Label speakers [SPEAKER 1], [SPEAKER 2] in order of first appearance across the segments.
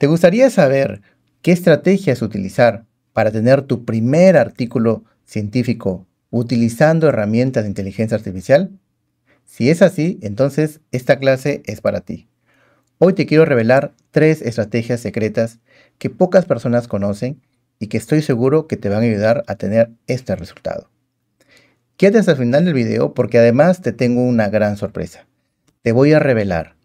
[SPEAKER 1] ¿Te gustaría saber qué estrategias utilizar para tener tu primer artículo científico utilizando herramientas de inteligencia artificial? Si es así, entonces esta clase es para ti. Hoy te quiero revelar tres estrategias secretas que pocas personas conocen y que estoy seguro que te van a ayudar a tener este resultado. Quédate hasta el final del video porque además te tengo una gran sorpresa. Te voy a revelar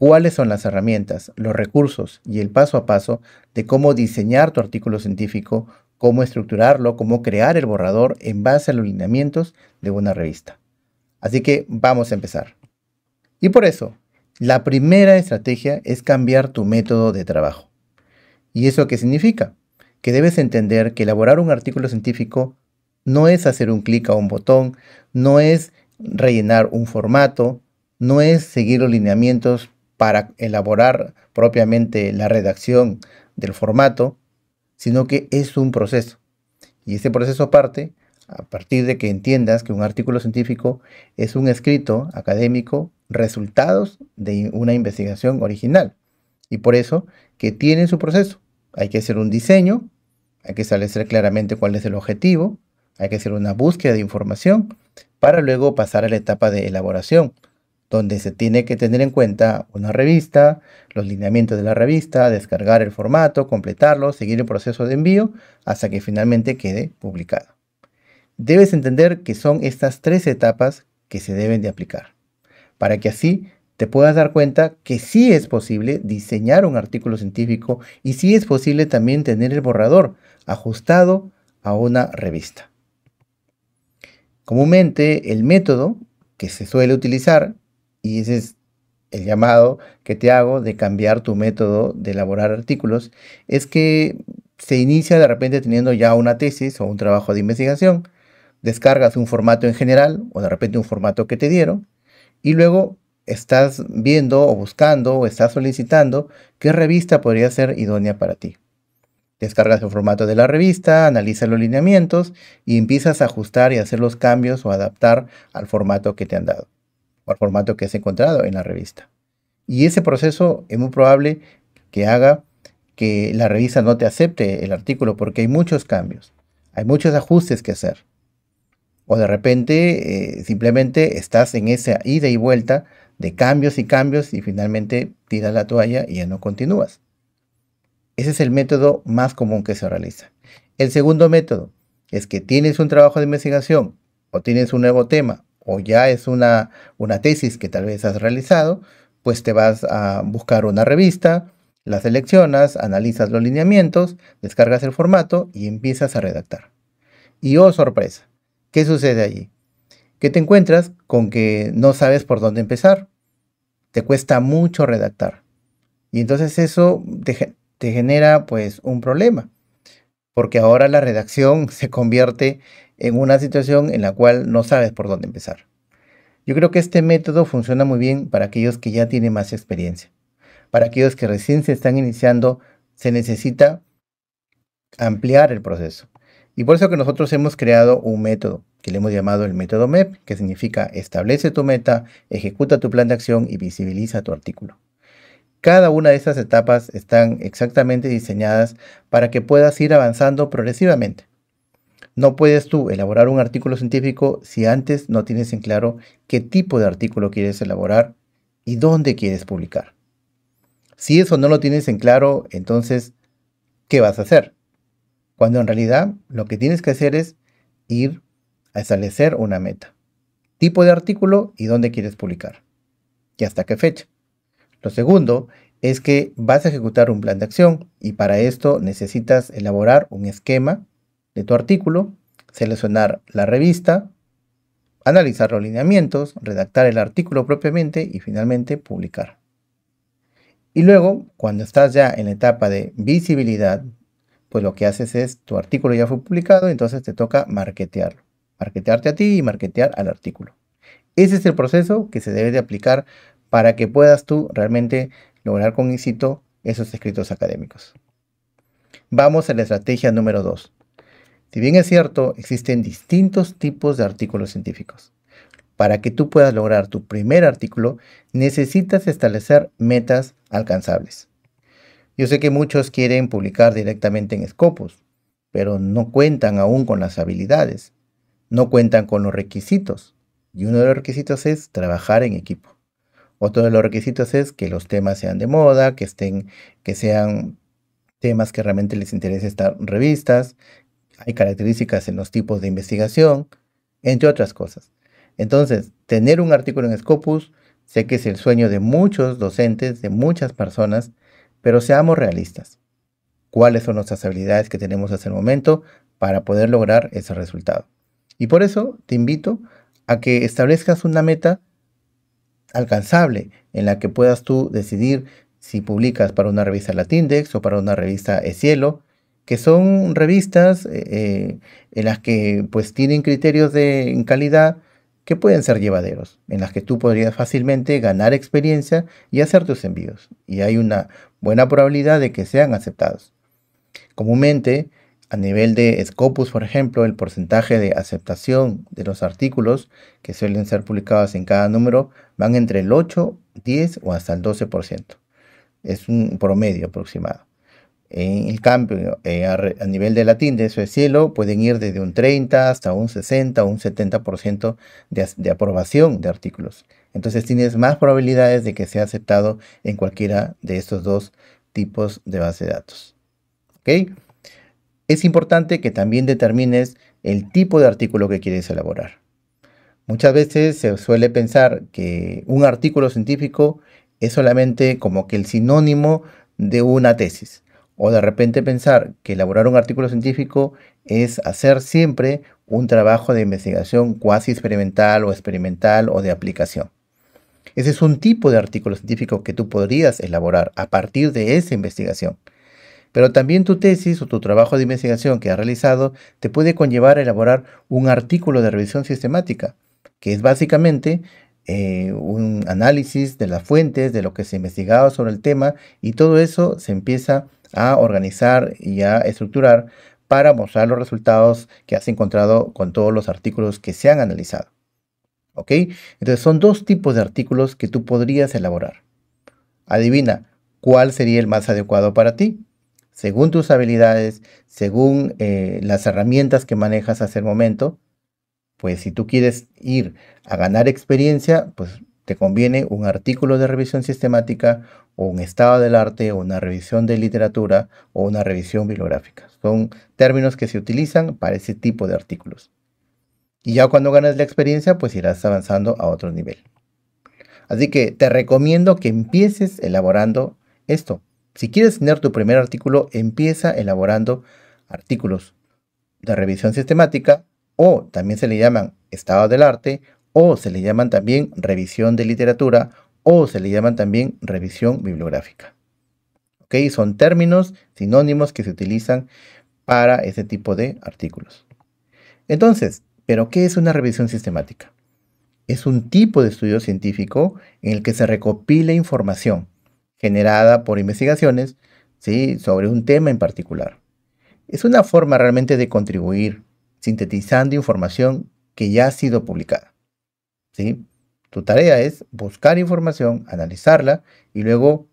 [SPEAKER 1] cuáles son las herramientas, los recursos y el paso a paso de cómo diseñar tu artículo científico, cómo estructurarlo, cómo crear el borrador en base a los lineamientos de una revista. Así que vamos a empezar. Y por eso, la primera estrategia es cambiar tu método de trabajo. ¿Y eso qué significa? Que debes entender que elaborar un artículo científico no es hacer un clic a un botón, no es rellenar un formato, no es seguir los lineamientos para elaborar propiamente la redacción del formato, sino que es un proceso. Y ese proceso parte a partir de que entiendas que un artículo científico es un escrito académico resultados de una investigación original. Y por eso que tiene su proceso. Hay que hacer un diseño, hay que establecer claramente cuál es el objetivo, hay que hacer una búsqueda de información para luego pasar a la etapa de elaboración, donde se tiene que tener en cuenta una revista, los lineamientos de la revista, descargar el formato, completarlo, seguir el proceso de envío hasta que finalmente quede publicado. Debes entender que son estas tres etapas que se deben de aplicar, para que así te puedas dar cuenta que sí es posible diseñar un artículo científico y sí es posible también tener el borrador ajustado a una revista. Comúnmente el método que se suele utilizar y ese es el llamado que te hago de cambiar tu método de elaborar artículos, es que se inicia de repente teniendo ya una tesis o un trabajo de investigación, descargas un formato en general o de repente un formato que te dieron y luego estás viendo o buscando o estás solicitando qué revista podría ser idónea para ti. Descargas el formato de la revista, analiza los lineamientos y empiezas a ajustar y hacer los cambios o adaptar al formato que te han dado o al formato que has encontrado en la revista. Y ese proceso es muy probable que haga que la revista no te acepte el artículo porque hay muchos cambios, hay muchos ajustes que hacer. O de repente eh, simplemente estás en esa ida y vuelta de cambios y cambios y finalmente tiras la toalla y ya no continúas. Ese es el método más común que se realiza. El segundo método es que tienes un trabajo de investigación o tienes un nuevo tema o ya es una, una tesis que tal vez has realizado, pues te vas a buscar una revista, la seleccionas, analizas los lineamientos, descargas el formato y empiezas a redactar. Y oh sorpresa, ¿qué sucede allí? Que te encuentras con que no sabes por dónde empezar, te cuesta mucho redactar. Y entonces eso te, te genera pues un problema, porque ahora la redacción se convierte en una situación en la cual no sabes por dónde empezar. Yo creo que este método funciona muy bien para aquellos que ya tienen más experiencia. Para aquellos que recién se están iniciando, se necesita ampliar el proceso. Y por eso que nosotros hemos creado un método que le hemos llamado el método MEP, que significa establece tu meta, ejecuta tu plan de acción y visibiliza tu artículo. Cada una de estas etapas están exactamente diseñadas para que puedas ir avanzando progresivamente. No puedes tú elaborar un artículo científico si antes no tienes en claro qué tipo de artículo quieres elaborar y dónde quieres publicar. Si eso no lo tienes en claro, entonces, ¿qué vas a hacer? Cuando en realidad lo que tienes que hacer es ir a establecer una meta, tipo de artículo y dónde quieres publicar y hasta qué fecha. Lo segundo es que vas a ejecutar un plan de acción y para esto necesitas elaborar un esquema tu artículo, seleccionar la revista, analizar los lineamientos, redactar el artículo propiamente y finalmente publicar. Y luego, cuando estás ya en la etapa de visibilidad, pues lo que haces es, tu artículo ya fue publicado, entonces te toca marketearlo. Marketearte a ti y marquetear al artículo. Ese es el proceso que se debe de aplicar para que puedas tú realmente lograr con éxito esos escritos académicos. Vamos a la estrategia número 2, si bien es cierto, existen distintos tipos de artículos científicos. Para que tú puedas lograr tu primer artículo, necesitas establecer metas alcanzables. Yo sé que muchos quieren publicar directamente en Scopus, pero no cuentan aún con las habilidades, no cuentan con los requisitos. Y uno de los requisitos es trabajar en equipo. Otro de los requisitos es que los temas sean de moda, que, estén, que sean temas que realmente les interese estar en revistas, hay características en los tipos de investigación, entre otras cosas. Entonces, tener un artículo en Scopus sé que es el sueño de muchos docentes, de muchas personas, pero seamos realistas. ¿Cuáles son nuestras habilidades que tenemos hasta el momento para poder lograr ese resultado? Y por eso te invito a que establezcas una meta alcanzable en la que puedas tú decidir si publicas para una revista Latindex o para una revista e Cielo que son revistas eh, eh, en las que pues tienen criterios de calidad que pueden ser llevaderos, en las que tú podrías fácilmente ganar experiencia y hacer tus envíos. Y hay una buena probabilidad de que sean aceptados. Comúnmente, a nivel de Scopus, por ejemplo, el porcentaje de aceptación de los artículos que suelen ser publicados en cada número van entre el 8, 10 o hasta el 12%. Es un promedio aproximado. En cambio, eh, a, nivel de latín, de eso es cielo, pueden ir desde un 30 hasta un 60 o un 70% de, aprobación de artículos. Entonces tienes más probabilidades de que sea aceptado en cualquiera de estos dos tipos de base de datos. Es importante que también determines el tipo de artículo que quieres elaborar. Muchas veces se suele pensar que un artículo científico es solamente como que el sinónimo de una tesis. O de repente pensar que elaborar un artículo científico es hacer siempre un trabajo de investigación cuasi experimental o experimental o de aplicación. Ese es un tipo de artículo científico que tú podrías elaborar a partir de esa investigación. Pero también tu tesis o tu trabajo de investigación que has realizado te puede conllevar a elaborar un artículo de revisión sistemática, que es básicamente eh, un análisis de las fuentes, de lo que se investigaba investigado sobre el tema, y todo eso se empieza a organizar y a estructurar para mostrar los resultados que has encontrado con todos los artículos que se han analizado. ¿Ok? Entonces son dos tipos de artículos que tú podrías elaborar. Adivina, ¿cuál sería el más adecuado para ti? Según tus habilidades, según eh, las herramientas que manejas hasta el momento, pues si tú quieres ir a ganar experiencia, pues te conviene un artículo de revisión sistemática o un estado del arte o una revisión de literatura o una revisión bibliográfica. Son términos que se utilizan para ese tipo de artículos. Y ya cuando ganas la experiencia, pues irás avanzando a otro nivel. Así que te recomiendo que empieces elaborando esto. Si quieres tener tu primer artículo, empieza elaborando artículos de revisión sistemática o también se le llaman estado del arte o se le llaman también revisión de literatura o se le llaman también revisión bibliográfica. ¿Ok? Son términos sinónimos que se utilizan para ese tipo de artículos. Entonces, ¿pero qué es una revisión sistemática? Es un tipo de estudio científico en el que se recopila información generada por investigaciones sobre un tema en particular. Es una forma realmente de contribuir sintetizando información que ya ha sido publicada. ¿sí? Tu tarea es buscar información, analizarla y luego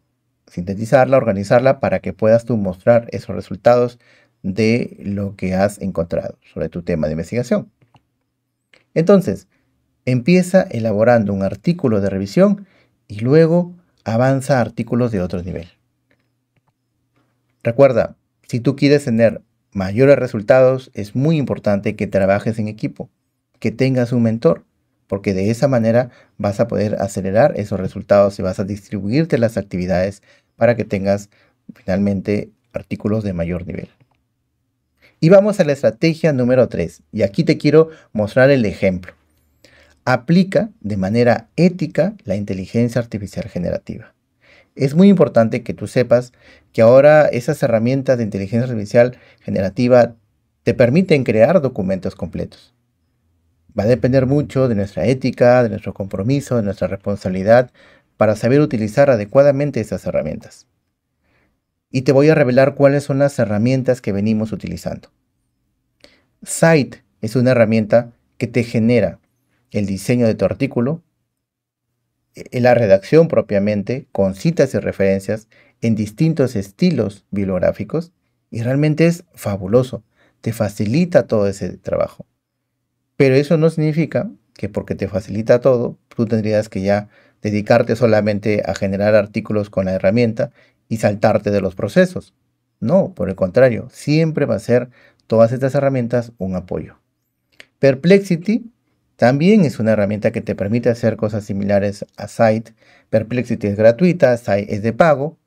[SPEAKER 1] sintetizarla, organizarla para que puedas tú mostrar esos resultados de lo que has encontrado sobre tu tema de investigación. Entonces, empieza elaborando un artículo de revisión y luego avanza a artículos de otro nivel. Recuerda, si tú quieres tener mayores resultados, es muy importante que trabajes en equipo, que tengas un mentor, porque de esa manera vas a poder acelerar esos resultados y vas a distribuirte las actividades para que tengas finalmente artículos de mayor nivel. Y vamos a la estrategia número 3, y aquí te quiero mostrar el ejemplo. Aplica de manera ética la inteligencia artificial generativa. Es muy importante que tú sepas que ahora esas herramientas de inteligencia artificial generativa te permiten crear documentos completos Va a depender mucho de nuestra ética, de nuestro compromiso, de nuestra responsabilidad para saber utilizar adecuadamente esas herramientas. Y te voy a revelar cuáles son las herramientas que venimos utilizando. Site es una herramienta que te genera el diseño de tu artículo, e-, la redacción propiamente, con citas y referencias en distintos estilos bibliográficos, y realmente es fabuloso, te facilita todo ese trabajo. Pero eso no significa que porque te facilita todo, tú tendrías que ya dedicarte solamente a generar artículos con la herramienta y saltarte de los procesos. No, por el contrario, siempre va a ser todas estas herramientas un apoyo. Perplexity también es una herramienta que te permite hacer cosas similares a Site. Perplexity es gratuita, Site es de pago.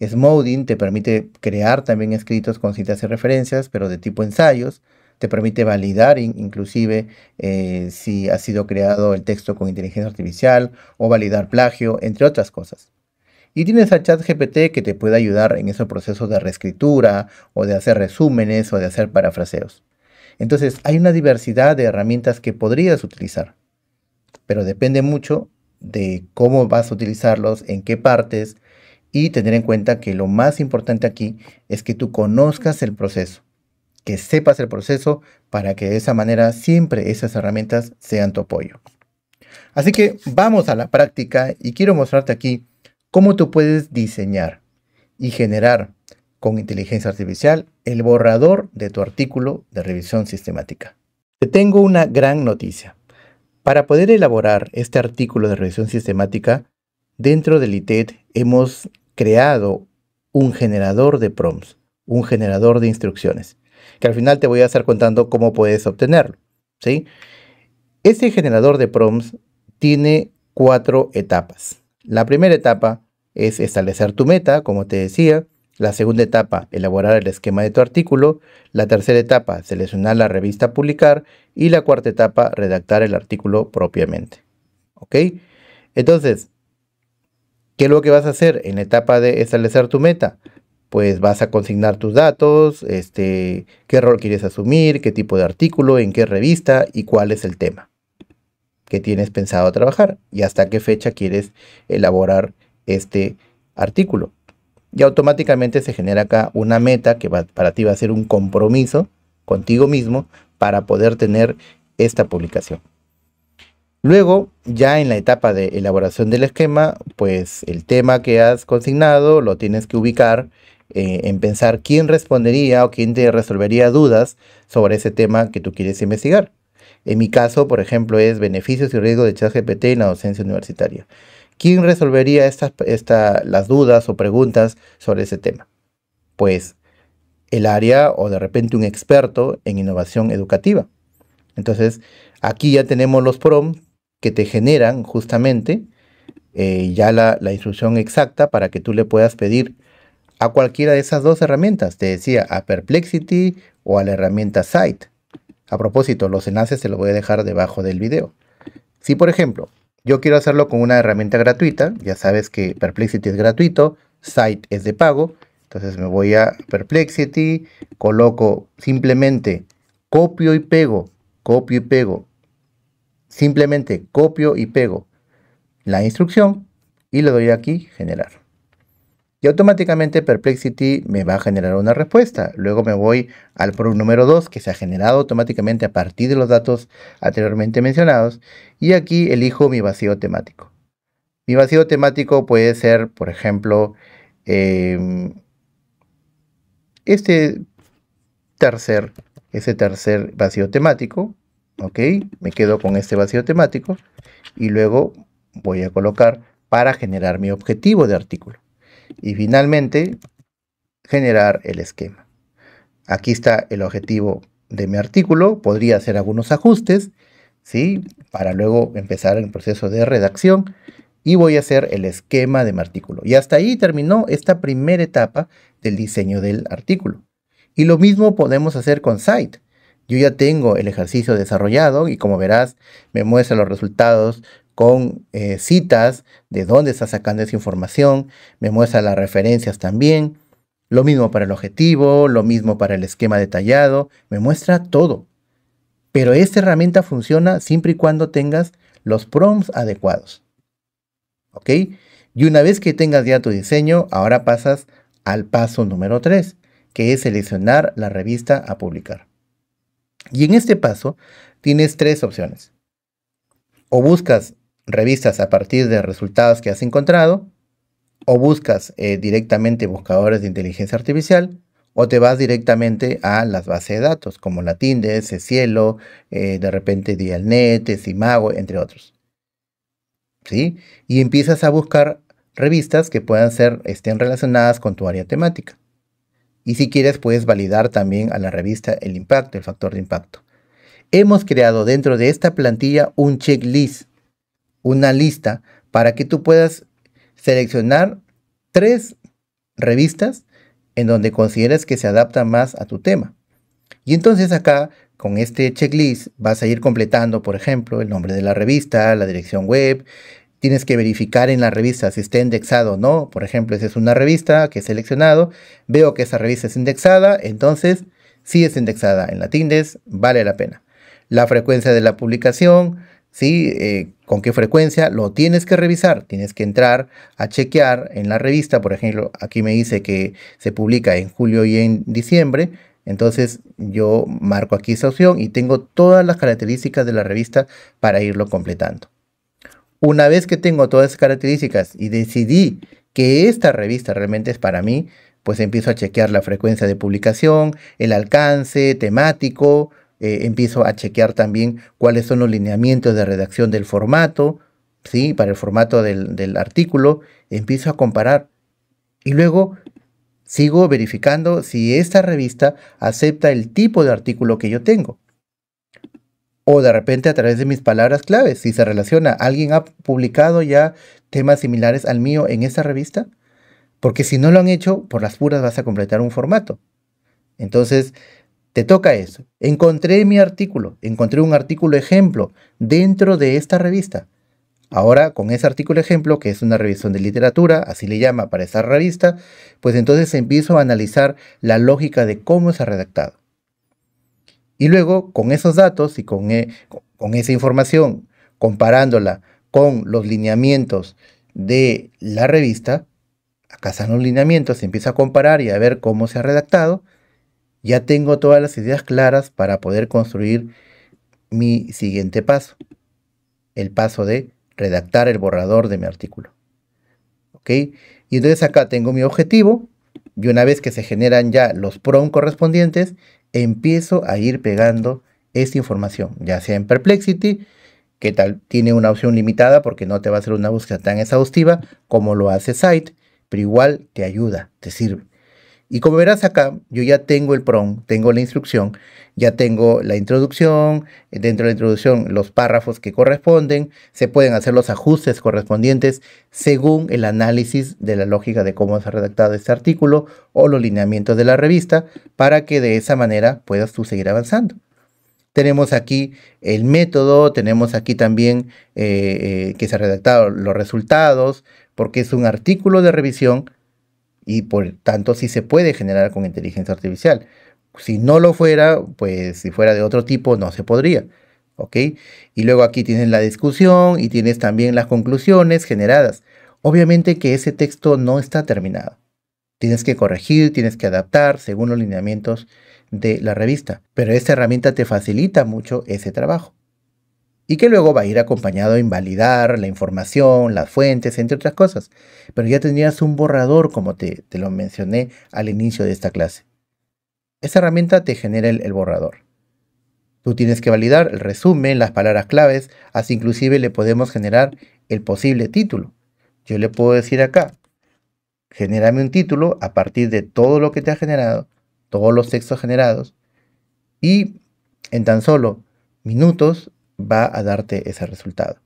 [SPEAKER 1] Smodin te permite crear también escritos con citas y referencias, pero de tipo ensayos te permite validar inclusive eh, si ha sido creado el texto con inteligencia artificial o validar plagio, entre otras cosas. Y tienes a ChatGPT que te puede ayudar en esos procesos de reescritura o de hacer resúmenes o de hacer parafraseos. Entonces, hay una diversidad de herramientas que podrías utilizar, pero depende mucho de cómo vas a utilizarlos, en qué partes, y tener en cuenta que lo más importante aquí es que tú conozcas el proceso que sepas el proceso para que de esa manera siempre esas herramientas sean tu apoyo. Así que vamos a la práctica y quiero mostrarte aquí cómo tú puedes diseñar y generar con inteligencia artificial el borrador de tu artículo de revisión sistemática. Te tengo una gran noticia. Para poder elaborar este artículo de revisión sistemática, dentro del ITED hemos creado un generador de prompts, un generador de instrucciones que al final te voy a estar contando cómo puedes obtenerlo. ¿sí? Ese generador de prompts tiene cuatro etapas. La primera etapa es establecer tu meta, como te decía. La segunda etapa, elaborar el esquema de tu artículo. La tercera etapa, seleccionar la revista a publicar. Y la cuarta etapa, redactar el artículo propiamente. ¿Ok? Entonces, ¿qué es lo que vas a hacer en la etapa de establecer tu meta? pues vas a consignar tus datos, este, qué rol quieres asumir, qué tipo de artículo, en qué revista y cuál es el tema que tienes pensado trabajar y hasta qué fecha quieres elaborar este artículo. Y automáticamente se genera acá una meta que va, para ti va a ser un compromiso contigo mismo para poder tener esta publicación. Luego, ya en la etapa de elaboración del esquema, pues el tema que has consignado lo tienes que ubicar eh, en pensar quién respondería o quién te resolvería dudas sobre ese tema que tú quieres investigar. En mi caso, por ejemplo, es beneficios y riesgos de ChatGPT en la docencia universitaria. ¿Quién resolvería estas, las dudas o preguntas sobre ese tema? Pues el área o de repente un experto en innovación educativa. Entonces, aquí ya tenemos los prompts que te generan justamente eh, ya la, la instrucción exacta para que tú le puedas pedir a cualquiera de esas dos herramientas. Te decía a Perplexity o a la herramienta Site. A propósito, los enlaces se los voy a dejar debajo del video. Si por ejemplo yo quiero hacerlo con una herramienta gratuita, ya sabes que Perplexity es gratuito, Site es de pago, entonces me voy a Perplexity, coloco simplemente copio y pego, copio y pego, simplemente copio y pego la instrucción y le doy aquí generar y automáticamente Perplexity me va a generar una respuesta. Luego me voy al prompt número 2 que se ha generado automáticamente a partir de los datos anteriormente mencionados y aquí elijo mi vacío temático. Mi vacío temático puede ser, por ejemplo, em, este tercer, ese tercer vacío temático, ¿ok? Me quedo con este vacío temático y luego voy a colocar para generar mi objetivo de artículo y finalmente generar el esquema. Aquí está el objetivo de mi artículo, podría hacer algunos ajustes, ¿sí? Para luego empezar el proceso de redacción y voy a hacer el esquema de mi artículo. Y hasta ahí terminó esta primera etapa del diseño del artículo. Y lo mismo podemos hacer con Site. Yo ya tengo el ejercicio desarrollado y como verás me muestra los resultados con eh, citas de dónde está sacando esa información, me muestra las referencias también, lo mismo para el objetivo, lo mismo para el esquema detallado, me muestra todo. Pero esta herramienta funciona siempre y cuando tengas los prompts adecuados. ¿Ok? Y una vez que tengas ya tu diseño, ahora pasas al paso número 3, que es seleccionar la revista a publicar. Y en este paso tienes tres opciones. O buscas revistas a partir de resultados que has encontrado, o buscas eh, directamente buscadores de inteligencia artificial, o te vas directamente a las bases de datos como la Cielo, eh, de repente Dialnet, Simago, entre otros. ¿Sí? Y empiezas a buscar revistas que puedan ser, estén relacionadas con tu área temática. Y si quieres, puedes validar también a la revista el impacto, el factor de impacto. Hemos creado dentro de esta plantilla un checklist una lista para que tú puedas seleccionar tres revistas en donde consideres que se adaptan más a tu tema. Y entonces acá, con este checklist, vas a ir completando, por ejemplo, el nombre de la revista, la dirección web. Tienes que verificar en la revista si está indexado o no. Por ejemplo, esa es una revista que he seleccionado. Veo que esa revista es indexada, entonces si es indexada en la Tindes, vale la pena. La frecuencia de la publicación, ¿sí? Eh, con qué frecuencia lo tienes que revisar. Tienes que entrar a chequear en la revista. Por ejemplo, aquí me dice que se publica en julio y en diciembre. Entonces yo marco aquí esa opción y tengo todas las características de la revista para irlo completando. Una vez que tengo todas esas características y decidí que esta revista realmente es para mí, pues empiezo a chequear la frecuencia de publicación, el alcance temático, eh, empiezo a chequear también cuáles son los lineamientos de redacción del formato, ¿sí? para el formato del, del artículo, empiezo a comparar y luego sigo verificando si esta revista acepta el tipo de artículo que yo tengo. O de repente a través de mis palabras claves, si se relaciona, alguien ha publicado ya temas similares al mío en esta revista, porque si no lo han hecho, por las puras vas a completar un formato. Entonces, te toca eso. Encontré mi artículo, encontré un artículo ejemplo dentro de esta revista. Ahora, con ese artículo ejemplo, que es una revisión de literatura, así le llama para esa revista, pues entonces empiezo a analizar la lógica de cómo se ha redactado. Y luego, con esos datos y con, eh, esa información, comparándola con los lineamientos de la revista, acá están los lineamientos, empiezo a comparar y a ver cómo se ha redactado, ya tengo todas las ideas claras para poder construir mi siguiente paso, el paso de redactar el borrador de mi artículo. ¿Ok? Y entonces acá tengo mi objetivo y una vez que se generan ya los PROM correspondientes, empiezo a ir pegando esta información, ya sea en Perplexity, que tal, tiene una opción limitada porque no te va a hacer una búsqueda tan exhaustiva como lo hace Site, pero igual te ayuda, te sirve. Y como verás acá, yo ya tengo el PROM, tengo la instrucción, ya tengo la introducción, dentro de la introducción los párrafos que corresponden, se pueden hacer los ajustes correspondientes según el análisis de la lógica de cómo se ha redactado este artículo o los lineamientos de la revista para que de esa manera puedas tú seguir avanzando. Tenemos aquí el método, tenemos aquí también eh, eh, que se han redactado los resultados, porque es un artículo de revisión y por tanto sí se puede generar con inteligencia artificial. Si no lo fuera, pues si fuera de otro tipo, no se podría. Y luego aquí tienes la discusión y tienes también las conclusiones generadas. Obviamente que ese texto no está terminado. Tienes que corregir, tienes que adaptar según los lineamientos de la revista. Pero esta herramienta te facilita mucho ese trabajo y que luego va a ir acompañado a invalidar la información, las fuentes, entre otras cosas. Pero ya tendrías un borrador, como te, te lo mencioné al inicio de esta clase. Esa herramienta te genera el, borrador. Tú tienes que validar el resumen, las palabras claves, así inclusive le podemos generar el posible título. Yo le puedo decir acá, genérame un título a partir de todo lo que te ha generado, todos los textos generados, y en tan solo minutos va a darte ese resultado.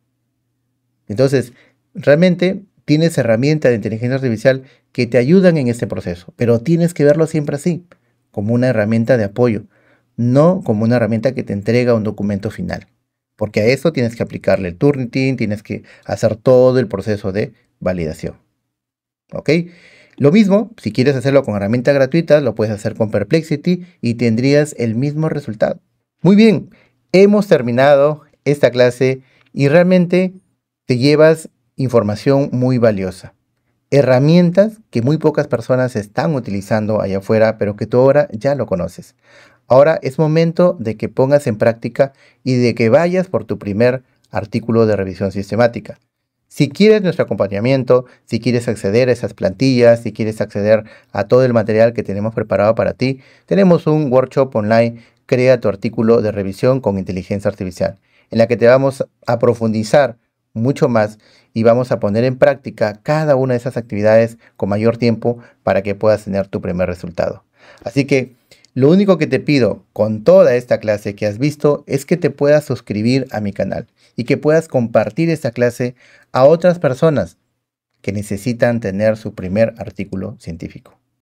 [SPEAKER 1] Entonces, realmente tienes herramientas de inteligencia artificial que te ayudan en este proceso, pero tienes que verlo siempre así, como una herramienta de apoyo, no como una herramienta que te entrega un documento final. Porque a eso tienes que aplicarle el Turnitin, tienes que hacer todo el proceso de validación. ¿Ok? Lo mismo, si quieres hacerlo con herramientas gratuitas, lo puedes hacer con Perplexity y tendrías el mismo resultado. Muy bien, Hemos terminado esta clase y realmente te llevas información muy valiosa. Herramientas que muy pocas personas están utilizando allá afuera, pero que tú ahora ya lo conoces. Ahora es momento de que pongas en práctica y de que vayas por tu primer artículo de revisión sistemática. Si quieres nuestro acompañamiento, si quieres acceder a esas plantillas, si quieres acceder a todo el material que tenemos preparado para ti, tenemos un workshop online Crea tu artículo de revisión con inteligencia artificial, en la que te vamos a profundizar mucho más y vamos a poner en práctica cada una de esas actividades con mayor tiempo para que puedas tener tu primer resultado. Así que lo único que te pido con toda esta clase que has visto es que te puedas suscribir a mi canal y que puedas compartir esta clase a otras personas que necesitan tener su primer artículo científico.